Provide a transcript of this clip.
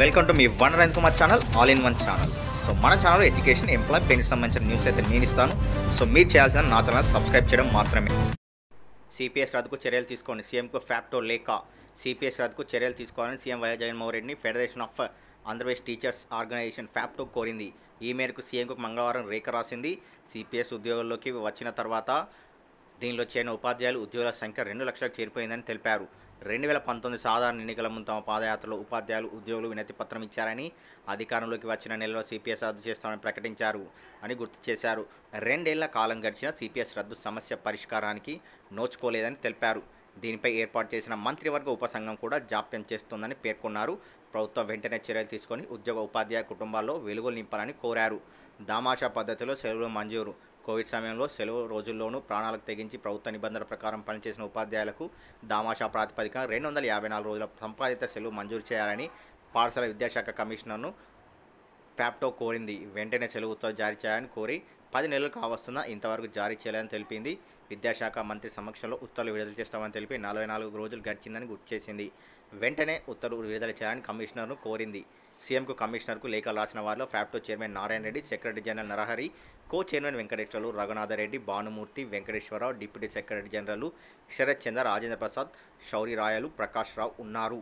welcome to మీ Varun Kumar channel all in one channel so మన channel education ఎంప్లాయ్ పెన్కి సంబంధించిన న్యూస్ అయితే నేను ఇస్తాను సో మీరు చేయాల్సిన నా ఛానల్ సబ్స్క్రైబ్ చేయడం మాత్రమే సిపిఎస్ రద్దుకు చర్యలు తీసుకోండి సీఎంకు ఫ్యాప్టో లేక సిపిఎస్ రద్దుకు చర్యలు తీసుకోవాలని సీఎం వైఎస్ జగన్మోహన్ రెడ్డిని federation of Andhra Pradesh teachers organisation FAPTO కోరింది ఈ మేరకు సీఎంకు మంగళవారం రేఖ రాసింది సిపిఎస్ ఉద్యోగంలోకి వచ్చిన తర్వాత దీనిలో చేరిన ఉపాధ్యాయులు ఉద్యోగుల సంఖ్య రెండు లక్షలకు చేరిపోయిందని తెలిపారు రెండు వేల పంతొమ్మిది సాధారణ ఎన్నికల ముందు తమ పాదయాత్రలో ఉపాధ్యాయులు ఉద్యోగులు వినతి పత్రం ఇచ్చారని అధికారంలోకి వచ్చిన నెలలో సిపిఎస్ రద్దు చేస్తామని ప్రకటించారు అని గుర్తు చేశారు రెండేళ్ల కాలం గడిచిన సిపిఎస్ రద్దు సమస్య పరిష్కారానికి నోచుకోలేదని తెలిపారు దీనిపై ఏర్పాటు చేసిన మంత్రివర్గ ఉపసంఘం కూడా జాప్యం చేస్తోందని పేర్కొన్నారు ప్రభుత్వం వెంటనే చర్యలు తీసుకొని ఉద్యోగ ఉపాధ్యాయ కుటుంబాల్లో వెలుగులు నింపాలని కోరారు దామాషా పద్ధతిలో సెలవులు మంజూరు కోవిడ్ సమయంలో సెలవు రోజుల్లోనూ ప్రాణాలకు తెగించి ప్రభుత్వ నిబంధనల ప్రకారం పనిచేసిన ఉపాధ్యాయులకు దామాషా ప్రాతిపదికన రెండు వందల యాభై నాలుగు రోజుల సంపాదిత సెలవు మంజూరు చేయాలని పాఠశాల విద్యాశాఖ కమిషనర్ను ఫ్యాప్టో కోరింది వెంటనే సెలవు ఉత్తర్వు జారీ చేయాలని కోరి పది నెలలు కావస్తున్నా ఇంతవరకు జారీ చేయాలని తెలిపింది విద్యాశాఖ మంత్రి సమక్షంలో ఉత్తర్వులు విడుదల చేస్తామని తెలిపి నలభై నాలుగు రోజులు గడిచిందని గుర్తు చేసింది వెంటనే ఉత్తర్వులు విడుదల చేయాలని కమిషనర్ను కోరింది సీఎంకు కమిషనర్కు లేఖ రాసిన వారిలో FAPTO chairman Narayana Reddy secretary general Narahari కో chairman Venkateswarlu Raghunatha Reddy Bhanumurthy Venkateswararao deputy secretary general Sarath చంద్ర రాజేంద్ర ప్రసాద్ శౌరి రాయలు ప్రకాష్ రావు ఉన్నారు